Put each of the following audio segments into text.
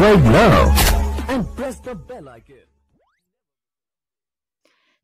subscribe now and press the bell icon.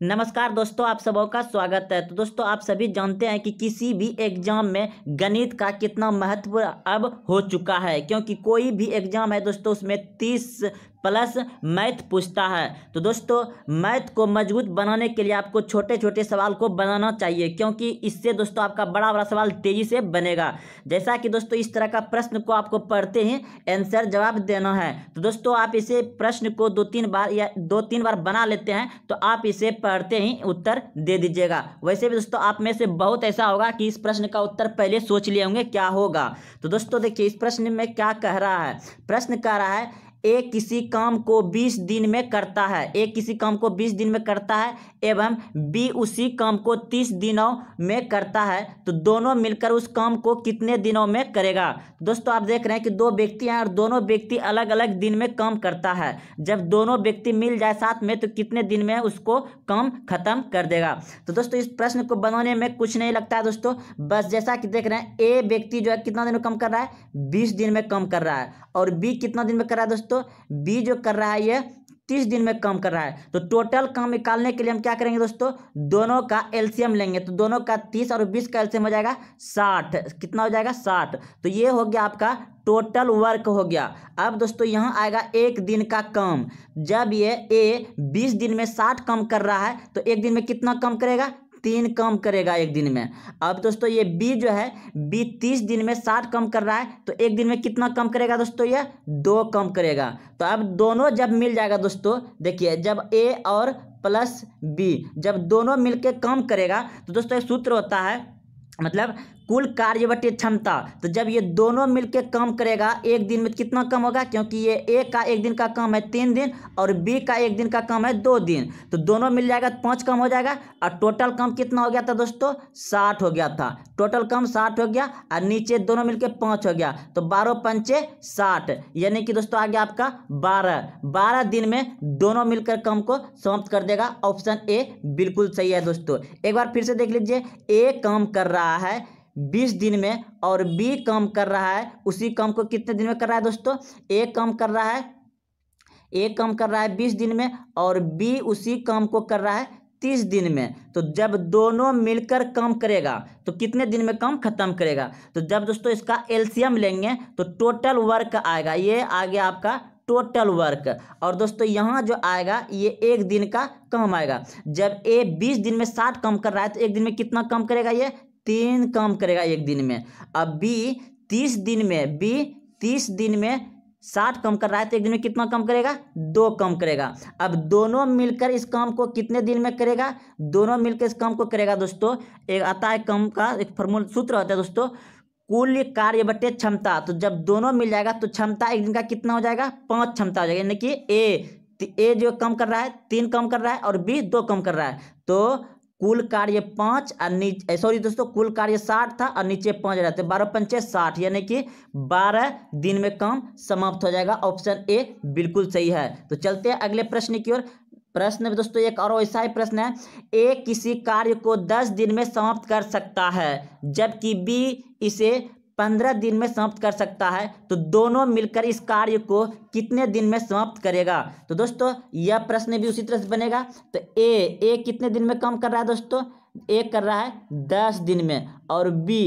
नमस्कार दोस्तों आप सबों का स्वागत है तो दोस्तों आप सभी जानते हैं कि किसी भी एग्जाम में गणित का कितना महत्व अब हो चुका है क्योंकि कोई भी एग्जाम है दोस्तों उसमें तीस प्लस मैथ पूछता है तो दोस्तों मैथ को मजबूत बनाने के लिए आपको छोटे छोटे सवाल को बनाना चाहिए क्योंकि इससे दोस्तों आपका बड़ा बड़ा सवाल तेजी से बनेगा जैसा कि दोस्तों इस तरह का प्रश्न को आपको पढ़ते ही आंसर जवाब देना है तो दोस्तों आप इसे प्रश्न को दो तीन बार या दो तीन बार बना लेते हैं तो आप इसे पढ़ते ही उत्तर दे दीजिएगा वैसे भी दोस्तों आप में से बहुत ऐसा होगा कि इस प्रश्न का उत्तर पहले सोच लिए होंगे क्या होगा तो दोस्तों देखिए इस प्रश्न में क्या कह रहा है प्रश्न कह रहा है एक किसी काम को बीस दिन में करता है एक किसी काम को बीस दिन में करता है एवं बी उसी काम को तीस दिनों में करता है तो दोनों मिलकर उस काम को कितने दिनों में करेगा दोस्तों आप देख रहे हैं कि दो व्यक्ति हैं और दोनों व्यक्ति अलग अलग दिन में काम करता है जब दोनों व्यक्ति मिल जाए साथ में तो कितने दिन में उसको काम खत्म कर देगा तो दोस्तों इस प्रश्न को बनाने में कुछ नहीं लगता है दोस्तों बस जैसा कि देख रहे हैं ए व्यक्ति जो है कितना दिन में कम कर रहा है बीस दिन में कम कर रहा है और बी कितना दिन में कर रहा है दोस्तों दोस्तों बी जो कर रहा है ये तीस दिन में कम कर रहा है तो टोटल काम निकालने के लिए हम क्या करेंगे दोस्तों दोनों का एलसीएम लेंगे तो दोनों का तीस और बीस का एलसीएम हो जाएगा साठ कितना हो जाएगा साठ तो ये हो गया आपका टोटल वर्क हो गया अब दोस्तों यहाँ आएगा एक दिन का काम जब ये ए बीस दिन में साठ कम कर रहा है तो एक दिन में कितना कम करेगा तीन कम करेगा एक दिन में अब दोस्तों ये बी जो है बी तीस दिन में साठ कम कर रहा है तो एक दिन में कितना कम करेगा दोस्तों ये दो कम करेगा तो अब दोनों जब मिल जाएगा दोस्तों देखिए जब ए और प्लस बी जब दोनों मिलके कम करेगा तो दोस्तों एक सूत्र होता है मतलब कुल कार्यवटी क्षमता तो जब ये दोनों मिलके काम करेगा एक दिन में कितना कम होगा क्योंकि ये ए का एक दिन का काम है तीन दिन और बी का एक दिन का काम है दो दिन तो दोनों मिल जाएगा तो पाँच कम हो जाएगा और टोटल कम कितना हो गया था दोस्तों साठ हो गया था टोटल कम साठ हो गया और नीचे दोनों मिलके पाँच हो गया तो बारह पंचे साठ यानी कि दोस्तों आ गया आपका बारह बारह दिन में दोनों मिलकर कम को समाप्त कर देगा ऑप्शन ए बिल्कुल सही है दोस्तों एक बार फिर से देख लीजिए ए काम कर रहा रहा है बीस दिन में और बी कम कर रहा है उसी कम को कितने दिन में कर रहा है दोस्तों ए कम कर रहा है ए कम कर रहा है बीस दिन में और बी उसी कम को कर रहा है तीस दिन में तो जब दोनों मिलकर कम करेगा तो कितने दिन में कम खत्म करेगा तो जब दोस्तों इसका एल्सियम लेंगे तो टोटल वर्क आएगा ये आ गया आपका टोटल वर्क और दोस्तों यहाँ जो आएगा ये एक दिन का कम आएगा जब ए बीस दिन में साठ कम कर रहा है तो एक दिन में कितना कम करेगा ये तीन काम करेगा एक दिन में अब बी तीस दिन में बी तीस दिन में साठ कम कर रहा है तो एक दिन में कितना कम करेगा दो कम करेगा अब दोनों मिलकर इस काम को कितने दिन में करेगा दोनों मिलकर इस काम को करेगा दोस्तों एक आता है कम का एक फॉर्मूल सूत्र होता है दोस्तों कुल कार्य बटे क्षमता तो जब दोनों मिल जाएगा तो क्षमता एक दिन का कितना हो जाएगा पाँच क्षमता हो जाएगा यानी कि ए ए जो कम कर रहा है तीन कम कर रहा है और बी दो कम कर रहा है तो कुल कार्य पाँच और नीचे सॉरी दोस्तों कुल कार्य साठ था और नीचे पाँच रहते बारह पंचे साठ यानी कि बारह दिन में काम समाप्त हो जाएगा ऑप्शन ए बिल्कुल सही है तो चलते हैं अगले प्रश्न की ओर प्रश्न में दोस्तों एक और ऐसा ही प्रश्न है ए किसी कार्य को दस दिन में समाप्त कर सकता है जबकि बी इसे पंद्रह दिन में समाप्त कर सकता है तो दोनों मिलकर इस कार्य को कितने दिन में समाप्त करेगा तो दोस्तों यह प्रश्न भी उसी तरह से बनेगा तो ए ए कितने दिन में कम कर रहा है दोस्तों ए कर रहा है दस दिन में और बी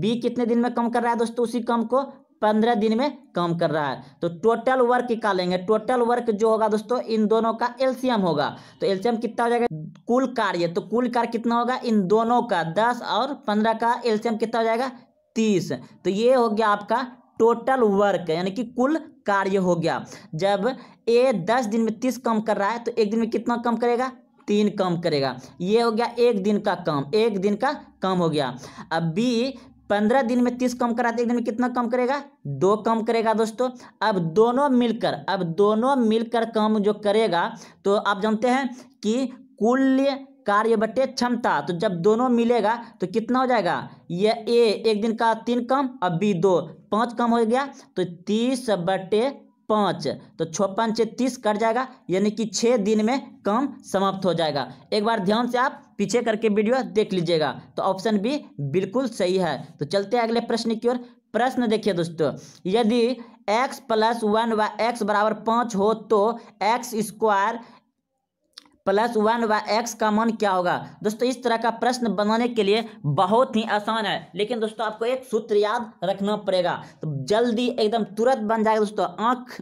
बी कितने दिन में कम कर रहा है दोस्तों उसी कम को पंद्रह दिन में कम कर रहा है तो टोटल वर्क निकालेंगे टोटल वर्क जो होगा दोस्तों इन दोनों का एलसीएम होगा तो एलसीएम कितना हो जाएगा कुल कार्य तो कुल कार्य कितना होगा इन दोनों का दस और पंद्रह का एलसीएम कितना हो जाएगा तीस तो ये हो गया आपका टोटल वर्क यानी कि कुल कार्य हो गया जब ए दस दिन में तीस कम कर रहा है तो एक दिन में कितना कम करेगा तीन कम करेगा ये हो गया एक दिन का काम एक दिन का काम हो गया अब बी पंद्रह दिन में तीस कम कराते तो एक दिन में कितना कम करेगा दो कम करेगा दोस्तों अब दोनों मिलकर अब दोनों मिलकर काम जो करेगा तो आप जानते हैं कि कुल कार्य बटे क्षमता तो जब दोनों मिलेगा तो कितना हो जाएगा ये ए एक दिन का तीन कम और बी दो पाँच कम हो गया तो तीस बटे पाँच तो छप्पन से तीस कट जाएगा यानी कि छः दिन में काम समाप्त हो जाएगा एक बार ध्यान से आप पीछे करके वीडियो देख लीजिएगा तो ऑप्शन बी बिल्कुल सही है तो चलते हैं अगले प्रश्न की ओर प्रश्न देखिए दोस्तों यदि x प्लस वन व एक्स बराबर पाँच हो तो एक्स स्क्वायर प्लस वन व एक्स का मान क्या होगा दोस्तों इस तरह का प्रश्न बनाने के लिए बहुत ही आसान है लेकिन दोस्तों आपको एक सूत्र याद रखना पड़ेगा तो जल्दी एकदम तुरंत बन जाएगा दोस्तों आँख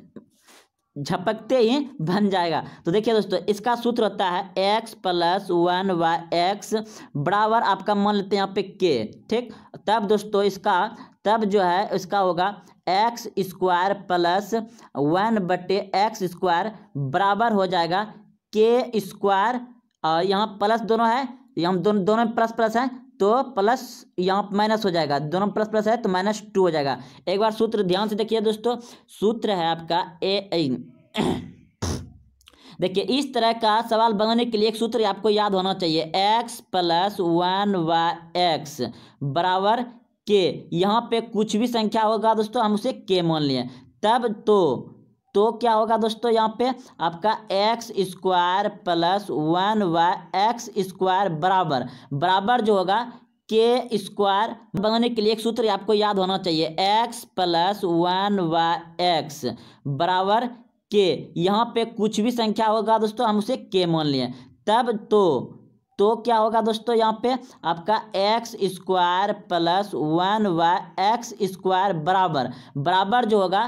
झपकते ही बन जाएगा तो देखिए दोस्तों इसका सूत्र होता है x प्लस वन व एक्स बराबर आपका मान लेते हैं यहाँ पे k ठीक तब दोस्तों इसका तब जो है इसका होगा एक्स स्क्वायर प्लस वन बटे एक्स स्क्वायर बराबर हो जाएगा के स्क्वायर यहाँ प्लस दोनों है यहाँ दोनों दोनों प्लस प्लस है तो प्लस यहाँ माइनस हो जाएगा दोनों प्लस प्लस है तो माइनस टू हो जाएगा एक बार सूत्र ध्यान से देखिए दोस्तों सूत्र है आपका ए, देखिए इस तरह का सवाल बनाने के लिए एक सूत्र आपको याद होना चाहिए x plus one by x बराबर के यहाँ पे कुछ भी संख्या होगा दोस्तों हम उसे के मान लिए तब तो तो क्या होगा दोस्तों यहाँ पे आपका x square plus one by x square बराबर बराबर जो होगा के स्क्वायर बनाने के लिए एक सूत्र आपको याद होना चाहिए x plus one by x बराबर के यहाँ पे कुछ भी संख्या होगा दोस्तों हम उसे के मान लिए तब तो तो क्या होगा दोस्तों यहाँ पे आपका x square plus one by x square बराबर बराबर जो होगा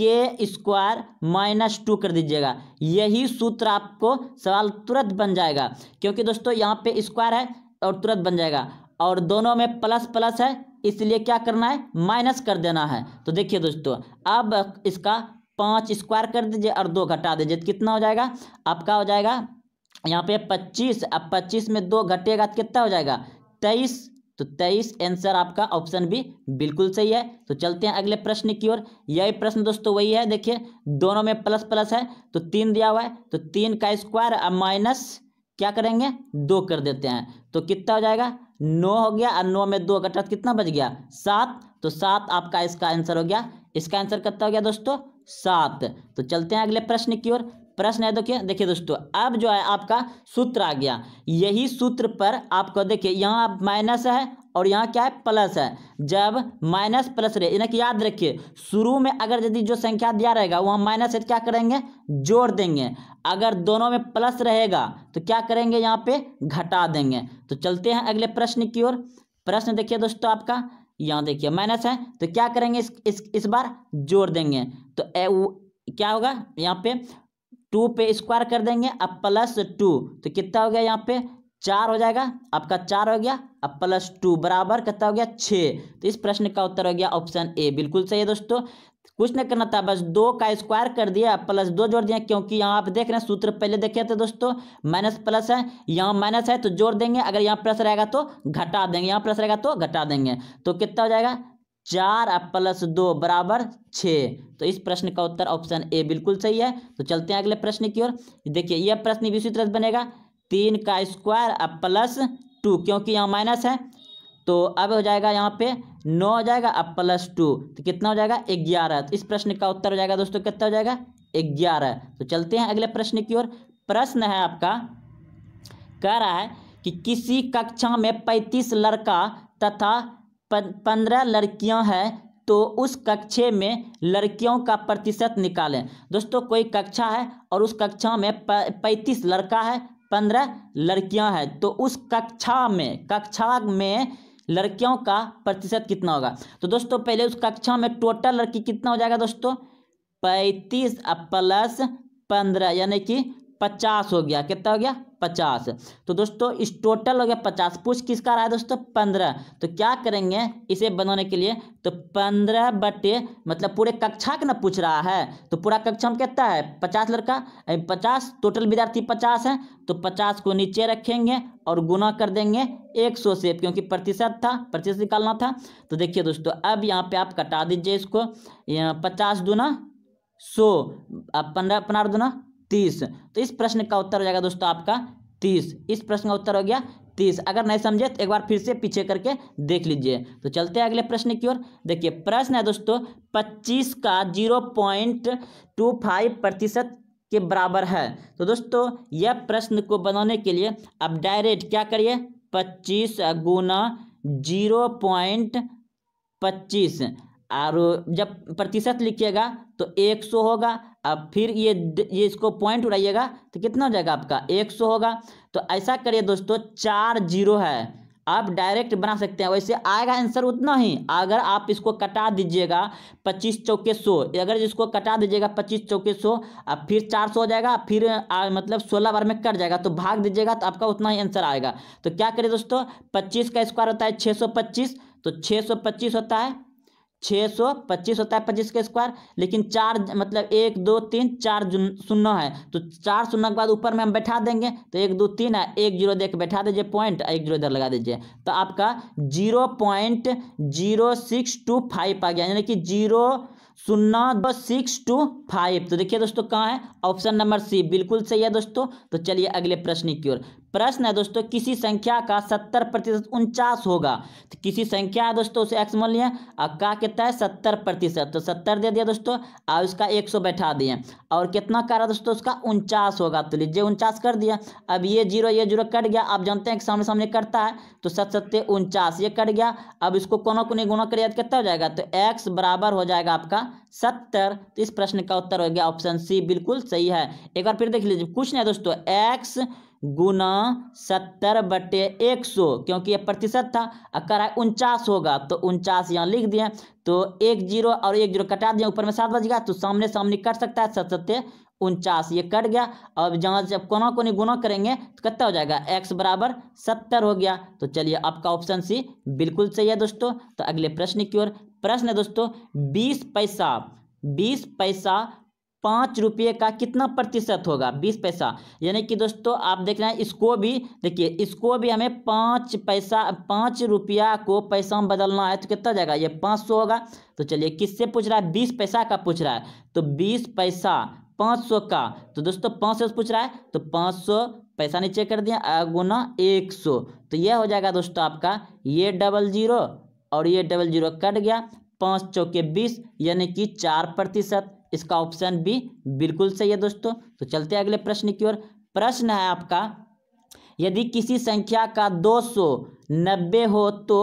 के स्क्वायर माइनस टू कर दीजिएगा यही सूत्र आपको सवाल तुरंत बन जाएगा क्योंकि दोस्तों यहाँ पे स्क्वायर है और तुरंत बन जाएगा और दोनों में प्लस प्लस है इसलिए क्या करना है माइनस कर देना है तो देखिए दोस्तों अब इसका पाँच स्क्वायर कर दीजिए और दो घटा दीजिए तो कितना हो जाएगा आपका हो जाएगा यहाँ पे पच्चीस अब पच्चीस में दो घटेगा तो कितना हो जाएगा तेईस तो तेईस आंसर आपका ऑप्शन भी बिल्कुल सही है तो चलते हैं अगले प्रश्न की ओर यही प्रश्न दोस्तों वही है देखिए दोनों में प्लस प्लस है तो तीन दिया हुआ है तो तीन का स्क्वायर और माइनस क्या करेंगे दो कर देते हैं तो कितना हो जाएगा नौ हो गया और नौ में दो अगर कितना बच गया सात तो सात आपका इसका आंसर हो गया इसका आंसर कितना हो गया दोस्तों सात तो चलते हैं अगले प्रश्न की ओर प्रश्न है तो क्या देखिए दोस्तों अब जो है आपका सूत्र आ गया यही सूत्र पर आपको देखिए यहाँ आप माइनस है और यहाँ क्या है प्लस है जब माइनस प्लस रहे यानी कि याद रखिए शुरू में अगर यदि जो संख्या दिया रहेगा वहाँ माइनस है तो क्या करेंगे जोड़ देंगे अगर दोनों में प्लस रहेगा तो क्या करेंगे यहाँ पे घटा देंगे तो चलते हैं अगले प्रश्न की ओर प्रश्न देखिए दोस्तों आपका यहाँ देखिए माइनस है तो क्या करेंगे इस इस, इस बार जोड़ देंगे तो ए, क्या होगा यहाँ पे टू पे स्क्वायर कर देंगे अब प्लस टू तो कितना हो गया यहाँ पे चार हो जाएगा आपका चार हो गया अब प्लस टू बराबर कितना हो गया छः तो इस प्रश्न का उत्तर हो गया ऑप्शन ए बिल्कुल सही है दोस्तों कुछ नहीं करना था बस दो का स्क्वायर कर दिया प्लस दो जोड़ दिया क्योंकि यहाँ आप देख रहे हैं सूत्र पहले देखे थे दोस्तों माइनस प्लस है यहाँ माइनस है तो जोड़ देंगे अगर यहाँ प्लस रहेगा तो घटा देंगे यहाँ प्लस रहेगा तो घटा देंगे तो कितना हो जाएगा चार प्लस दो बराबर छ तो इस प्रश्न का उत्तर ऑप्शन ए बिल्कुल सही है तो चलते हैं अगले प्रश्न की ओर देखिए यह प्रश्न भी उसी तरह बनेगा तीन का स्क्वायर प्लस टू क्योंकि यहाँ माइनस है तो अब हो जाएगा यहाँ पे नौ हो जाएगा अब प्लस टू तो कितना हो जाएगा ग्यारह तो इस प्रश्न का उत्तर हो जाएगा दोस्तों कितना हो जाएगा ग्यारह तो चलते हैं अगले प्रश्न की ओर प्रश्न है आपका कह रहा है कि किसी कक्षा में पैंतीस लड़का तथा पंद्रह लड़कियां हैं तो उस कक्षे में लड़कियों का प्रतिशत निकालें दोस्तों कोई कक्षा है और उस कक्षा में पैंतीस लड़का है पंद्रह लड़कियां हैं तो उस कक्षा में कक्षा में लड़कियों का प्रतिशत कितना होगा तो दोस्तों पहले उस कक्षा में टोटल लड़की कितना हो जाएगा दोस्तों पैंतीस प्लस पंद्रह यानी कि पचास हो गया कितना हो गया पचास तो दोस्तों इस टोटल हो गया पचास पुश किसका रहा है दोस्तों पंद्रह तो क्या करेंगे इसे बनाने के लिए तो पंद्रह बटे मतलब पूरे कक्षा का ना पूछ रहा है तो पूरा कक्षा में कितना है पचास लड़का पचास टोटल विद्यार्थी पचास है तो पचास को नीचे रखेंगे और गुना कर देंगे एक सौ से क्योंकि प्रतिशत था प्रतिशत निकालना था तो देखिए दोस्तों अब यहाँ पे आप कटा दीजिए इसको पचास दूना सो अब पंद्रह पंद्रह दूना तीस तो इस प्रश्न का उत्तर हो जाएगा दोस्तों आपका तीस इस प्रश्न का उत्तर हो गया तीस अगर नहीं समझे तो एक बार फिर से पीछे करके देख लीजिए तो चलते हैं अगले प्रश्न की ओर देखिए प्रश्न है दोस्तों पच्चीस का जीरो पॉइंट टू फाइव प्रतिशत के बराबर है तो दोस्तों यह प्रश्न को बनाने के लिए अब डायरेक्ट क्या करिए पच्चीस गुना जीरो पॉइंट पच्चीस और जब प्रतिशत लिखिएगा तो एक सौ होगा अब फिर ये ये इसको पॉइंट उड़ाइएगा तो कितना हो जाएगा आपका एक सौ होगा तो ऐसा करिए दोस्तों चार जीरो है आप डायरेक्ट बना सकते हैं वैसे आएगा आंसर उतना ही अगर आप इसको कटा दीजिएगा पच्चीस चौके सौ अगर इसको कटा दीजिएगा पच्चीस चौके सौ अब फिर चार सौ हो जाएगा फिर आ, मतलब सोलह बार में कट जाएगा तो भाग दीजिएगा तो आपका उतना ही आंसर आएगा तो क्या करिए दोस्तों पच्चीस का स्क्वायर होता है छः सौ पच्चीस तो छः सौ पच्चीस होता है छः सौ पच्चीस होता है पच्चीस का स्क्वायर लेकिन चार मतलब एक दो तीन चार शून्य है तो चार शून्य के बाद ऊपर में हम बैठा देंगे तो एक दो तीन है एक जीरो देख बैठा दीजिए पॉइंट एक जीरो इधर लगा दीजिए तो आपका zero point zero six two five आ गया यानी कि जीरो शून्य दो सिक्स टू फाइव तो देखिए दोस्तों कहाँ है ऑप्शन नंबर सी बिल्कुल सही है दोस्तों तो चलिए अगले प्रश्न की ओर प्रश्न है दोस्तों किसी संख्या का सत्तर प्रतिशत उनचास होगा तो किसी संख्या है दोस्तों उसे एक्स मान लिया और का कितना है सत्तर प्रतिशत तो सत्तर दे दिया दोस्तों और इसका एक सौ बैठा दिए और कितना कर रहा दोस्तों उसका उनचास होगा तो लीजिए उनचास कर दिया अब ये जीरो ये जीरो कट गया आप जानते हैं कि सामने सामने करता है तो सत सत्य उनचास ये कट गया अब इसको कोनो को नहीं गुणा करिए तो कितना हो जाएगा तो एक्स बराबर हो जाएगा आपका सत्तर तो इस प्रश्न का उत्तर हो गया ऑप्शन सी बिल्कुल सही है एक बार फिर देख लीजिए कुछ नहीं दोस्तों एक्स गुना सत्तर बटे एक सौ क्योंकि ये प्रतिशत था अकर है उनचास होगा तो उनचास यहाँ लिख दिए तो एक जीरो और एक जीरो कटा दिए ऊपर में सात बज गया तो सामने सामने कट सकता है सत सत्य उनचास ये कट गया अब जहाँ जब कोना कोनी गुना करेंगे तो कितना हो जाएगा एक्स बराबर सत्तर हो गया तो चलिए आपका ऑप्शन सी बिल्कुल सही है दोस्तों तो अगले प्रश्न की ओर प्रश्न है दोस्तों बीस पैसा बीस पैसा पाँच रुपये का कितना प्रतिशत होगा बीस पैसा यानी कि दोस्तों आप देख रहे हैं इसको भी देखिए इसको भी हमें पाँच पैसा पाँच रुपया को पैसा में बदलना है तो कितना जाएगा ये पाँच सौ होगा तो चलिए किससे पूछ रहा है बीस पैसा का पूछ रहा है तो बीस पैसा पाँच सौ का तो दोस्तों पाँच सौ पूछ रहा है तो पाँच सौ पैसा नीचे कर दिया गुना एक सौ तो यह हो जाएगा दोस्तों आपका ये डबल जीरो और ये डबल जीरो कट गया पाँच चौके बीस यानी कि चार प्रतिशत इसका ऑप्शन बी बिल्कुल सही है दोस्तों तो चलते हैं अगले प्रश्न की ओर प्रश्न है आपका यदि किसी संख्या का 200 नब्बे हो तो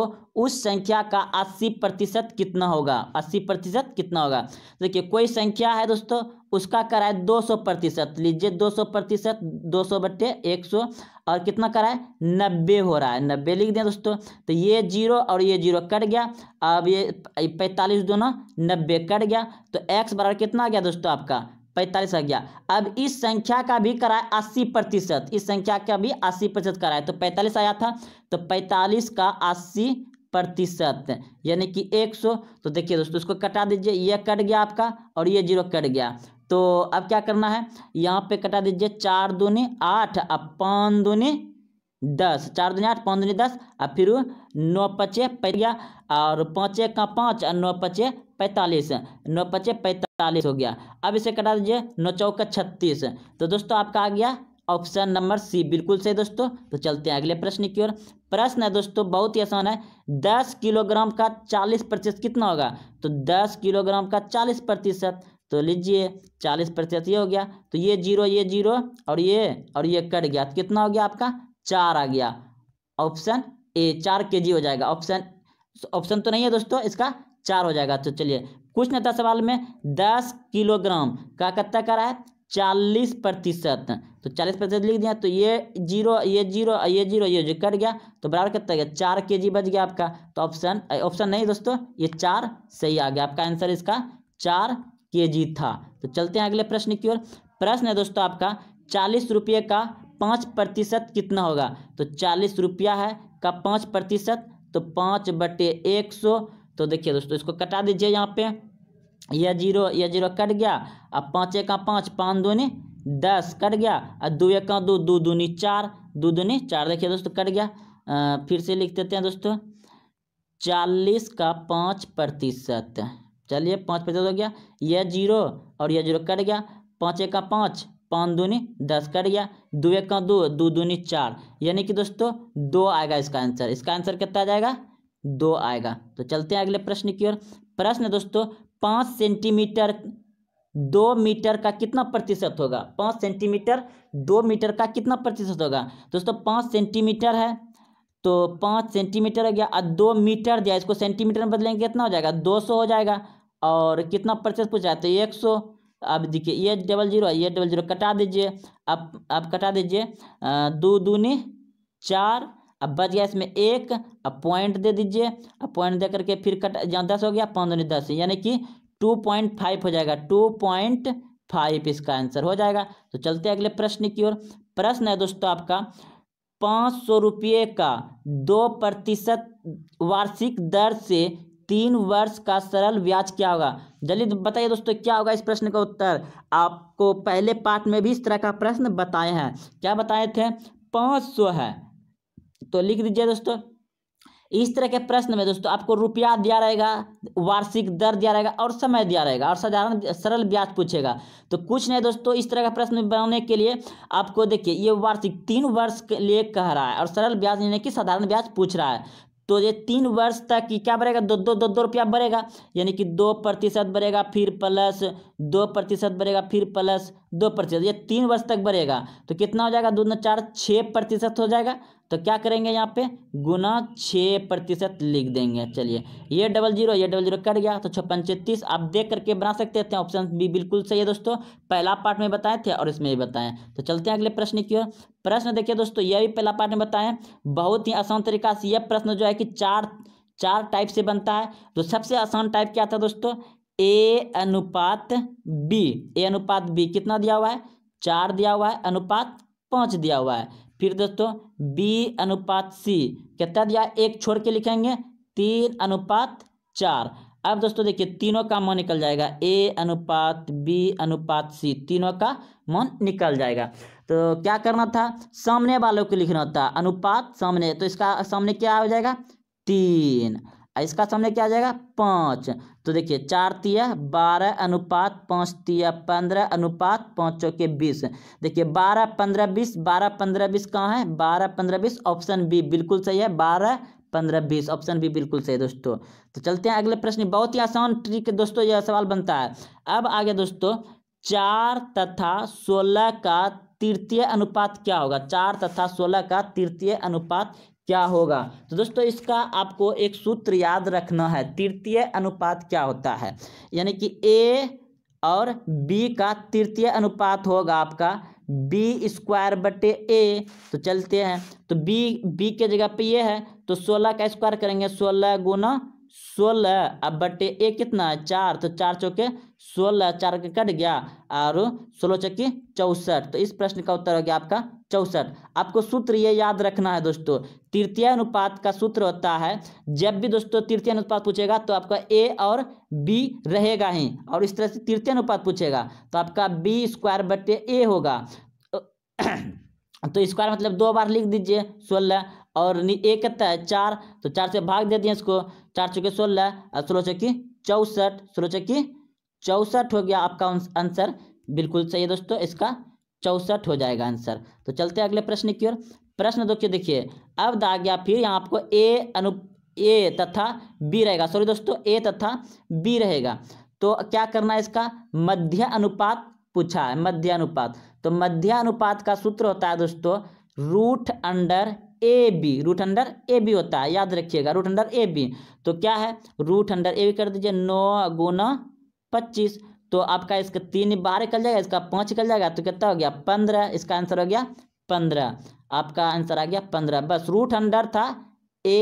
उस संख्या का अस्सी प्रतिशत कितना होगा अस्सी प्रतिशत कितना होगा देखिए कोई संख्या है दोस्तों उसका कराए दो सौ प्रतिशत लीजिए दो सौ प्रतिशत दो सौ बट्टे एक सौ और कितना कराए नब्बे हो रहा है नब्बे लिख दें दोस्तों तो ये जीरो और ये जीरो कट गया अब ये पैंतालीस दोनों नब्बे कट गया तो एक्स बराबर कितना आ गया दोस्तों आपका पैंतालीस आ गया अब इस संख्या का भी कराए अस्सी प्रतिशत इस संख्या का भी अस्सी प्रतिशत कराए तो पैंतालीस आया था तो पैंतालीस का अस्सी प्रतिशत यानी कि एक सौ तो देखिए दोस्तों इसको कटा दीजिए ये कट गया आपका और ये जीरो कट गया तो अब क्या करना है यहाँ पे कटा दीजिए चार दूनी आठ अब पाँच दूनी दस चार दूनी आठ पाँच दूनी दस और फिर नौ पचे पड़ गया और पाँचे का पाँच और नौ पचे पैंतालीस नौ पचे पैंतालीस इकतालीस हो गया अब इसे कटा दीजिए नौ चौका छत्तीस तो दोस्तों आपका आ गया ऑप्शन नंबर सी बिल्कुल सही दोस्तों तो चलते हैं अगले प्रश्न की ओर प्रश्न है दोस्तों बहुत ही आसान है दस किलोग्राम का चालीस प्रतिशत कितना होगा तो दस किलोग्राम का चालीस प्रतिशत तो लीजिए चालीस प्रतिशत ये हो गया तो ये जीरो ये जीरो और ये और ये कट गया तो कितना हो गया आपका चार आ गया ऑप्शन ए चार के जी हो जाएगा ऑप्शन ऑप्शन तो नहीं है दोस्तों इसका चार हो जाएगा तो चलिए क्वेश्चन दस सवाल में दस किलोग्राम का कत्ता करा है चालीस प्रतिशत तो चालीस प्रतिशत लिख दिया तो ये जीरो ये जीरो ये जीरो ये जो कट गया तो बराबर कितना गया चार के जी बच गया आपका तो ऑप्शन ऑप्शन नहीं दोस्तों ये चार सही आ गया आपका आंसर इसका चार के जी था तो चलते हैं अगले प्रश्न की ओर प्रश्न है दोस्तों आपका चालीस रुपये का पाँच प्रतिशत कितना होगा तो चालीस रुपया है का पाँच प्रतिशत तो पाँच बटे एक सौ तो देखिए दोस्तों इसको कटा दीजिए यहाँ पे यह जीरो यह जीरो कट गया अब पाँच एक पाँच पाँच दूनी दस कट गया और दो एक दो दो दूनी चार दो दूनी चार देखिए दोस्तों कट गया आ, फिर से लिख देते हैं दोस्तों चालीस का पाँच प्रतिशत चलिए पाँच प्रतिशत हो गया यह जीरो और यह जीरो कट गया पाँच एक पाँच पाँच दूनी दस कट गया दो एक दो दो दूनी चार यानी कि दोस्तों दो आएगा इसका आंसर इसका आंसर कितना जाएगा दो आएगा तो चलते हैं अगले प्रश्न की ओर प्रश्न दोस्तों पाँच सेंटीमीटर दो मीटर का कितना प्रतिशत होगा पाँच सेंटीमीटर दो मीटर का कितना प्रतिशत होगा दोस्तों पाँच सेंटीमीटर है तो पाँच सेंटीमीटर हो गया और दो मीटर दिया इसको सेंटीमीटर में बदलेंगे कितना हो जाएगा दो सौ हो जाएगा और कितना प्रतिशत पूछा है तो एक सौ अब देखिए ये डबल जीरो ये डबल जीरो कटा दीजिए अब आप कटा दीजिए दो दूनी चार अब बच गया इसमें एक अब पॉइंट दे दीजिए अब पॉइंट दे करके फिर कट जहाँ दस हो गया पंद्रह दस यानी कि टू पॉइंट फाइव हो जाएगा टू पॉइंट फाइव इसका आंसर हो जाएगा तो चलते अगले प्रश्न की ओर प्रश्न है दोस्तों आपका पाँच सौ रुपये का दो प्रतिशत वार्षिक दर से तीन वर्ष का सरल ब्याज क्या होगा जल्दी तो बताइए दोस्तों क्या होगा इस प्रश्न का उत्तर आपको पहले पार्ट में भी इस तरह का प्रश्न बताए हैं क्या बताए थे पाँच सौ है तो लिख दीजिए दोस्तों इस तरह के प्रश्न में दोस्तों आपको रुपया दिया रहेगा वार्षिक दर दिया रहेगा और समय दिया रहेगा और साधारण सरल ब्याज पूछेगा तो कुछ नहीं दोस्तों इस तरह का प्रश्न बनाने के लिए आपको देखिए ये वार्षिक तीन वर्ष के लिए कह रहा है और सरल ब्याज यानी कि साधारण ब्याज पूछ रहा है तो ये तीन वर्ष तक की क्या बढ़ेगा दो दो दो दो रुपया बढ़ेगा यानी कि दो प्रतिशत बढ़ेगा फिर प्लस दो प्रतिशत बढ़ेगा फिर प्लस दो प्रतिशत ये तीन वर्ष तक बढ़ेगा तो कितना हो जाएगा दो न चार छः प्रतिशत हो जाएगा तो क्या करेंगे यहाँ पे गुना छः प्रतिशत लिख देंगे चलिए ये डबल जीरो ये डबल जीरो कट गया तो छप्पन छत्तीस आप देख करके बना सकते थे ऑप्शन बी बिल्कुल सही है दोस्तों पहला पार्ट में बताए थे और इसमें भी बताएं तो चलते हैं अगले प्रश्न की ओर प्रश्न देखिए दोस्तों यह भी पहला पार्ट में बताएं बहुत ही आसान तरीका से यह प्रश्न जो है कि चार चार टाइप से बनता है तो सबसे आसान टाइप क्या था दोस्तों ए अनुपात बी ए अनुपात बी कितना दिया हुआ है चार दिया हुआ है अनुपात पाँच दिया हुआ है फिर दोस्तों बी अनुपात सी कितना दिया एक छोड़ के लिखेंगे तीन अनुपात चार अब दोस्तों देखिए तीनों का मन निकल जाएगा ए अनुपात बी अनुपात सी तीनों का मन निकल जाएगा तो क्या करना था सामने वालों को लिखना था अनुपात सामने तो इसका सामने क्या हो जाएगा तीन इसका सामने क्या आ जाएगा पाँच तो देखिए चार तिया बारह अनुपात पाँच तिया पंद्रह अनुपात पाँच चौके बीस देखिए बारह पंद्रह बीस बारह पंद्रह बीस कहाँ है बारह पंद्रह बीस ऑप्शन बी बिल्कुल सही है बारह पंद्रह बीस ऑप्शन भी बिल्कुल सही दोस्तों तो चलते हैं अगले प्रश्न बहुत ही आसान ट्रिक दोस्तों यह सवाल बनता है अब आगे दोस्तों चार तथा सोलह का तृतीय अनुपात क्या होगा चार तथा सोलह का तृतीय अनुपात क्या होगा तो दोस्तों इसका आपको एक सूत्र याद रखना है तृतीय अनुपात क्या होता है यानी कि ए और बी का तृतीय अनुपात होगा आपका बी स्क्वायर बटे ए तो चलते हैं तो बी बी के जगह पे ये है तो सोलह का स्क्वायर करेंगे सोलह गुना सोलह अब बटे ए कितना है चार तो चार चौके सोलह चार के कट गया और सोलह चौके चौसठ तो इस प्रश्न का उत्तर हो गया आपका चौसठ आपको सूत्र ये याद रखना है दोस्तों तृतीय अनुपात का सूत्र होता है जब भी दोस्तों तृतीय अनुपात पूछेगा तो आपका ए और बी रहेगा ही और इस तरह से तृतीय अनुपात पूछेगा तो आपका बी स्क्वायर बटे ए होगा तो स्क्वायर मतलब दो बार लिख दीजिए सोलह और ए कितना है चार तो चार से भाग दे दिए इसको चार चौके सोलह और सोलह चौकी चौसठ सोलह चौकी चौसठ हो गया आपका आंसर बिल्कुल सही है दोस्तों इसका चौसठ हो जाएगा आंसर तो चलते हैं अगले प्रश्न की ओर प्रश्न दोस्तों देखिए अब आ गया फिर यहाँ आपको ए अनु ए तथा बी रहेगा सॉरी दोस्तों ए तथा बी रहेगा तो क्या करना है इसका मध्य अनुपात पूछा है मध्य अनुपात तो मध्य अनुपात का सूत्र होता है दोस्तों root under A B root under A B होता है याद रखिएगा रूट अंडर ए बी तो क्या है रूट अंडर ए बी कर दीजिए नौ गुना पच्चीस तो आपका इसका तीन बारह निकल जाएगा इसका पाँच निकल जाएगा तो कितना हो गया पंद्रह इसका आंसर हो गया पंद्रह आपका आंसर आ गया पंद्रह बस रूट अंडर था ए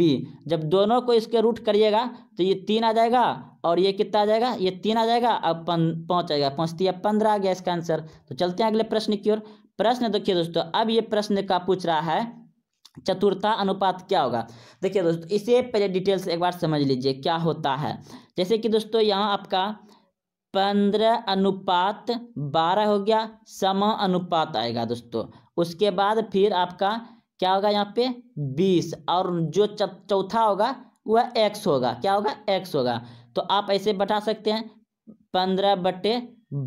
बी जब दोनों को इसके रूट करिएगा तो ये तीन आ जाएगा और ये कितना आ जाएगा ये तीन आ जाएगा अब पहुँच जाएगा पहुँचती है पंद्रह आ गया इसका आंसर तो चलते हैं अगले प्रश्न की ओर प्रश्न देखिए दोस्तों अब ये प्रश्न का पूछ रहा है चतुर्था अनुपात क्या होगा देखिए दोस्तों इसे पहले डिटेल्स एक बार समझ लीजिए क्या होता है जैसे कि दोस्तों यहाँ आपका पंद्रह अनुपात बारह हो गया सम अनुपात आएगा दोस्तों उसके बाद फिर आपका क्या होगा यहाँ पे बीस और जो चौथा होगा वह एक्स होगा क्या होगा एक्स होगा तो आप ऐसे बता सकते हैं पंद्रह बटे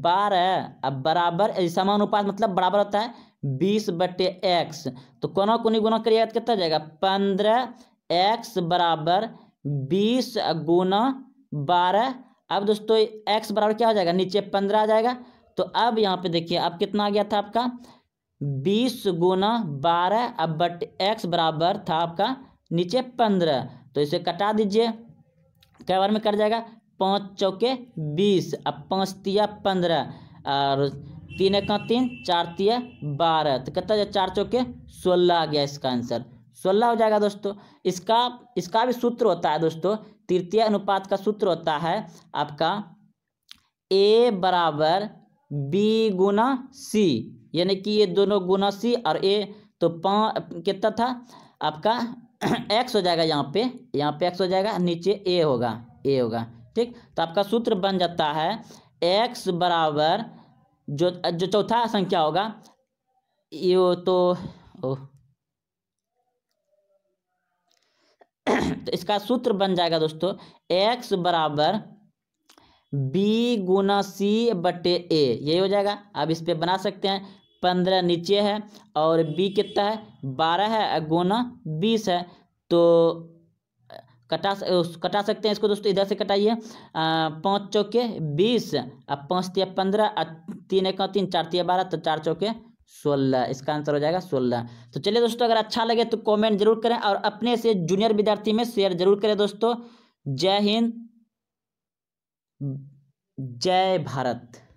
बारह अब बराबर समानुपात मतलब बराबर होता है बीस बटे एक्स तो कोना कोनी गुना करिए तो कितना जाएगा पंद्रह एक्स बराबर बीस गुना बारह अब दोस्तों एक्स बराबर क्या हो जाएगा नीचे पंद्रह आ जाएगा तो अब यहाँ पे देखिए अब कितना आ गया था आपका बीस गुना बारह अब बट एक्स बराबर था आपका नीचे पंद्रह तो इसे कटा दीजिए कई बार में कट जाएगा पाँच चौके बीस अब पाँच तिया पंद्रह और तीन एक तीन चार तीय बारह तो कितना जाए चार चौके सोलह आ गया इसका आंसर सोलह हो जाएगा दोस्तों इसका इसका भी सूत्र होता है दोस्तों तृतीय अनुपात का सूत्र होता है आपका ए बराबर बी गुना सी यानी कि ये दोनों गुना सी और ए तो पाँच कितना था आपका एक्स हो जाएगा यहाँ पे यहाँ पे एक्स हो जाएगा नीचे ए होगा ए होगा ठीक तो आपका सूत्र बन जाता है एक्स बराबर जो जो चौथा संख्या होगा ये हो तो ओ, तो इसका सूत्र बन जाएगा दोस्तों एक्स बराबर बी गुना सी बटे ए यही हो जाएगा अब इस पर बना सकते हैं पंद्रह नीचे है और बी कितना है बारह है गुना बीस है तो कटा कटा सकते हैं इसको दोस्तों इधर से कटाइए पाँच चौके बीस अब पाँच तीय पंद्रह तीन एक तीन चार तीय बारह तो चार चौके सोलह इसका आंसर हो जाएगा सोलह तो चलिए दोस्तों अगर अच्छा लगे तो कमेंट जरूर करें और अपने से जूनियर विद्यार्थी में शेयर जरूर करें दोस्तों जय हिंद जय भारत